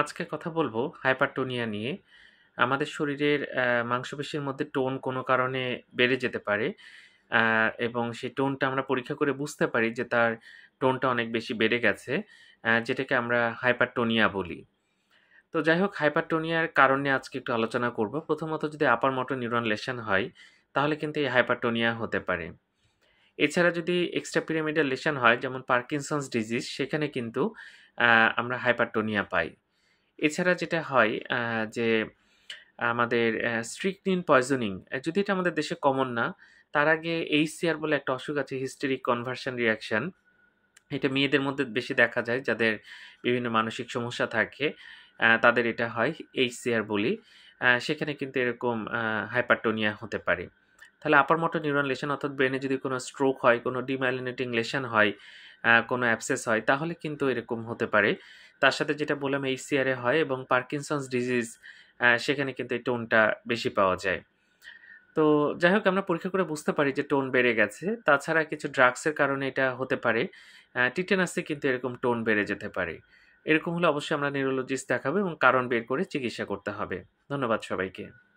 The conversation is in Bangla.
আজকে কথা বলবো হাইপারটোনিয়া নিয়ে আমাদের শরীরের মাংসপেশির মধ্যে টোন কোনো কারণে বেড়ে যেতে পারে এবং সেই টোনটা আমরা পরীক্ষা করে বুঝতে পারি যে তার টোনটা অনেক বেশি বেড়ে গেছে যেটাকে আমরা হাইপারটোনিয়া বলি তো যাই হোক হাইপারটোনিয়ার কারণে আজকে একটু আলোচনা করব প্রথমত যদি আপার মোটর নিউরন লেশন হয় তাহলে কিন্তু এই হাইপারটোনিয়া হতে পারে এছাড়া যদি এক্সট্রা পিরামিডাল লেশন হয় যেমন পার্কিনসন্স ডিজিজ সেখানে কিন্তু আমরা হাইপারটোনিয়া পাই এছাড়া যেটা হয় যে আমাদের স্ট্রিকনিন পয়জনিং যদি এটা আমাদের দেশে কমন না তার আগে এইচসিআর বলে একটা অসুখ আছে হিস্টেরিক কনভার্সন রিয়াকশান এটা মেয়েদের মধ্যে বেশি দেখা যায় যাদের বিভিন্ন মানসিক সমস্যা থাকে তাদের এটা হয় এইচসিআর বলি সেখানে কিন্তু এরকম হাইপারটোনিয়া হতে পারে তাহলে আপার মোটর নিউরন লেশন অর্থাৎ ব্রেনে যদি কোনো স্ট্রোক হয় কোনো ডিম্যালিনেটিং লেশন হয় কোনো অ্যাবসেস হয় তাহলে কিন্তু এরকম হতে পারে তার সাথে যেটা বললাম এইচসিআরে হয় এবং পার্কিনসন্স ডিজিজ সেখানে কিন্তু এই টোনটা বেশি পাওয়া যায় তো যাই হোক আমরা পরীক্ষা করে বুঝতে পারি যে টোন বেড়ে গেছে তাছাড়া কিছু ড্রাগসের কারণে এটা হতে পারে টিটেনাসে কিন্তু এরকম টোন বেড়ে যেতে পারে এরকম হলে অবশ্যই আমরা নিউরোলজিস্ট দেখাবো এবং কারণ বের করে চিকিৎসা করতে হবে ধন্যবাদ সবাইকে